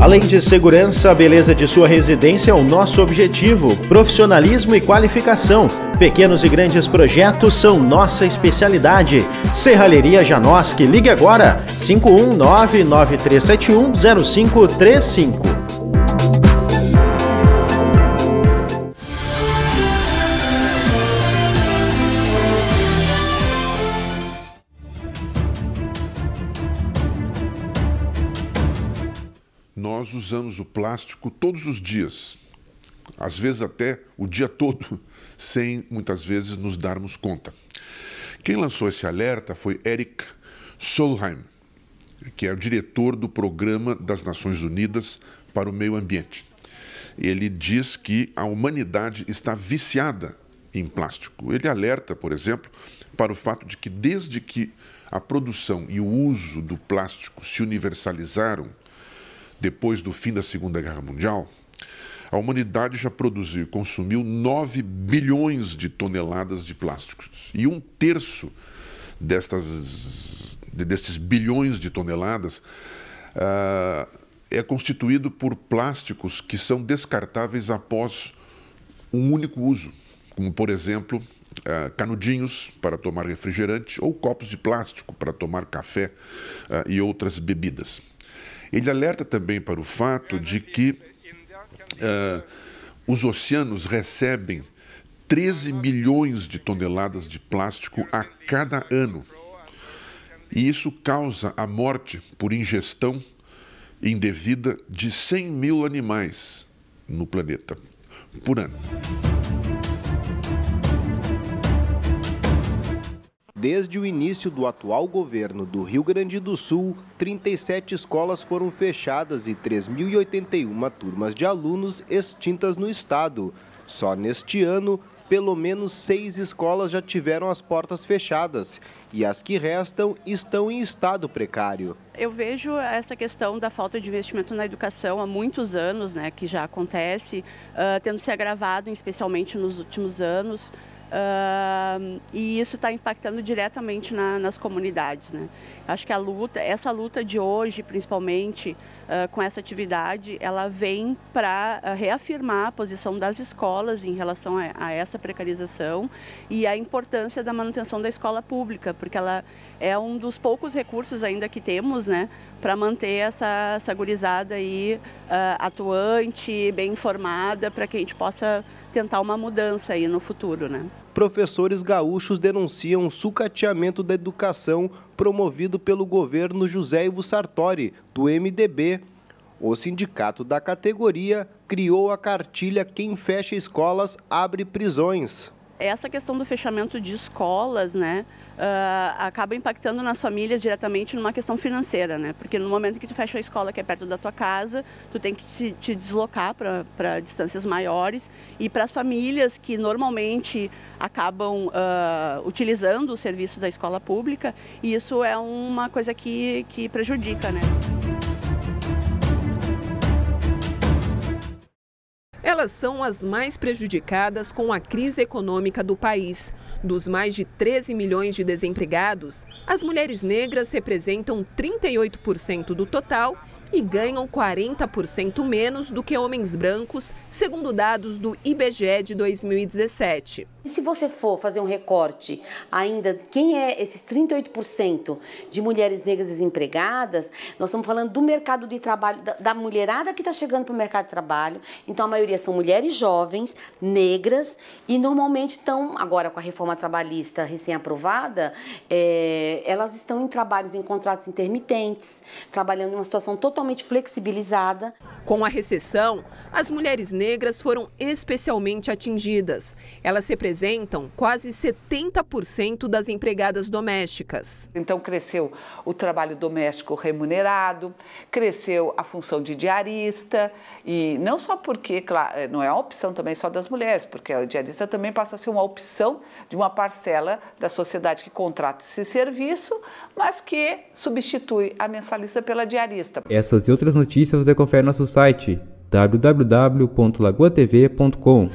Além de segurança, a beleza de sua residência é o nosso objetivo. Profissionalismo e qualificação. Pequenos e grandes projetos são nossa especialidade. Serralheria Janoski, ligue agora 51993710535. nós usamos o plástico todos os dias, às vezes até o dia todo, sem muitas vezes nos darmos conta. Quem lançou esse alerta foi Eric Solheim, que é o diretor do Programa das Nações Unidas para o Meio Ambiente. Ele diz que a humanidade está viciada em plástico. Ele alerta, por exemplo, para o fato de que desde que a produção e o uso do plástico se universalizaram depois do fim da Segunda Guerra Mundial, a humanidade já produziu e consumiu 9 bilhões de toneladas de plásticos. E um terço destas, destes bilhões de toneladas uh, é constituído por plásticos que são descartáveis após um único uso, como, por exemplo, uh, canudinhos para tomar refrigerante ou copos de plástico para tomar café uh, e outras bebidas. Ele alerta também para o fato de que uh, os oceanos recebem 13 milhões de toneladas de plástico a cada ano. E isso causa a morte por ingestão indevida de 100 mil animais no planeta por ano. Desde o início do atual governo do Rio Grande do Sul, 37 escolas foram fechadas e 3.081 turmas de alunos extintas no estado. Só neste ano, pelo menos seis escolas já tiveram as portas fechadas e as que restam estão em estado precário. Eu vejo essa questão da falta de investimento na educação há muitos anos, né, que já acontece, uh, tendo se agravado, especialmente nos últimos anos. Uh, e isso está impactando diretamente na, nas comunidades. Né? Acho que a luta, essa luta de hoje, principalmente uh, com essa atividade, ela vem para reafirmar a posição das escolas em relação a, a, essa precarização e a importância da manutenção da escola pública, porque ela é um dos poucos recursos ainda que temos né, para manter essa, essa gurizada aí, atuante, bem informada, para que a gente possa tentar uma mudança aí no futuro, né? Professores gaúchos denunciam o sucateamento da educação promovido pelo governo José Ivo Sartori, do MDB. O sindicato da categoria criou a cartilha Quem fecha escolas abre prisões essa questão do fechamento de escolas, né, uh, acaba impactando nas famílias diretamente numa questão financeira, né? Porque no momento que tu fecha a escola que é perto da tua casa, tu tem que te, te deslocar para distâncias maiores e para as famílias que normalmente acabam uh, utilizando o serviço da escola pública, isso é uma coisa que, que prejudica, né? Elas são as mais prejudicadas com a crise econômica do país. Dos mais de 13 milhões de desempregados, as mulheres negras representam 38% do total e ganham 40% menos do que homens brancos, segundo dados do IBGE de 2017. E se você for fazer um recorte ainda, quem é esses 38% de mulheres negras desempregadas, nós estamos falando do mercado de trabalho, da, mulherada que está chegando para o mercado de trabalho. Então, a maioria são mulheres jovens, negras, e normalmente estão, agora com a reforma trabalhista recém-aprovada, é, elas estão em trabalhos, em contratos intermitentes, trabalhando em uma situação totalmente totalmente flexibilizada. Com a recessão, as mulheres negras foram especialmente atingidas. Elas representam quase 70% das empregadas domésticas. Então cresceu o trabalho doméstico remunerado, cresceu a função de diarista e não só porque, claro, eh, não é uma opção também só das mulheres, porque o diarista também passa a ser uma opção de uma parcela da sociedade que contrata esse serviço, mas que substitui a mensalista pela diarista. Essa essas e outras notícias você confere no nosso site www.lagoatv.com.